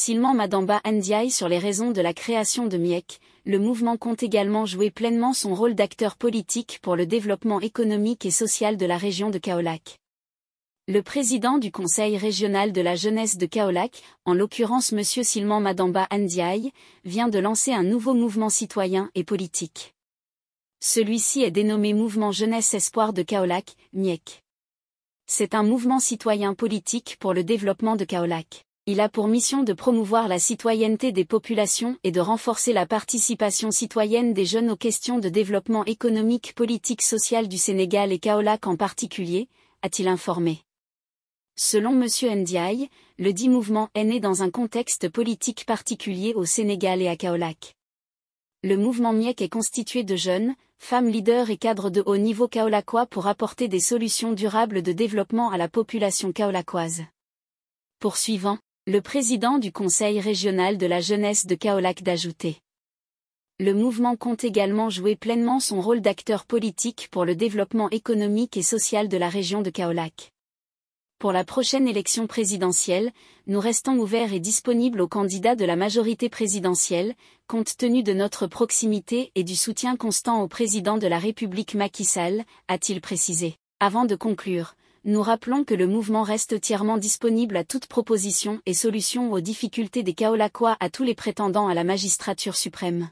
Silman Madamba Ndiaye sur les raisons de la création de MIEC, le mouvement compte également jouer pleinement son rôle d'acteur politique pour le développement économique et social de la région de Kaolac. Le président du Conseil régional de la jeunesse de Kaolac, en l'occurrence M. Silman Madamba Ndiaye, vient de lancer un nouveau mouvement citoyen et politique. Celui-ci est dénommé Mouvement Jeunesse Espoir de Kaolac, MIEC. C'est un mouvement citoyen politique pour le développement de Kaolac il a pour mission de promouvoir la citoyenneté des populations et de renforcer la participation citoyenne des jeunes aux questions de développement économique, politique, social du Sénégal et Kaolac en particulier, a-t-il informé. Selon M. Ndiaye, le dit mouvement est né dans un contexte politique particulier au Sénégal et à Kaolac. Le mouvement Miek est constitué de jeunes, femmes leaders et cadres de haut niveau kaolacois pour apporter des solutions durables de développement à la population kaolacoise. Poursuivant le président du Conseil régional de la jeunesse de Kaolac d'ajouter. Le mouvement compte également jouer pleinement son rôle d'acteur politique pour le développement économique et social de la région de Kaolac. Pour la prochaine élection présidentielle, nous restons ouverts et disponibles aux candidats de la majorité présidentielle, compte tenu de notre proximité et du soutien constant au président de la République Macky Sall, a-t-il précisé. Avant de conclure, nous rappelons que le mouvement reste entièrement disponible à toute proposition et solution aux difficultés des Kaolakois à tous les prétendants à la magistrature suprême.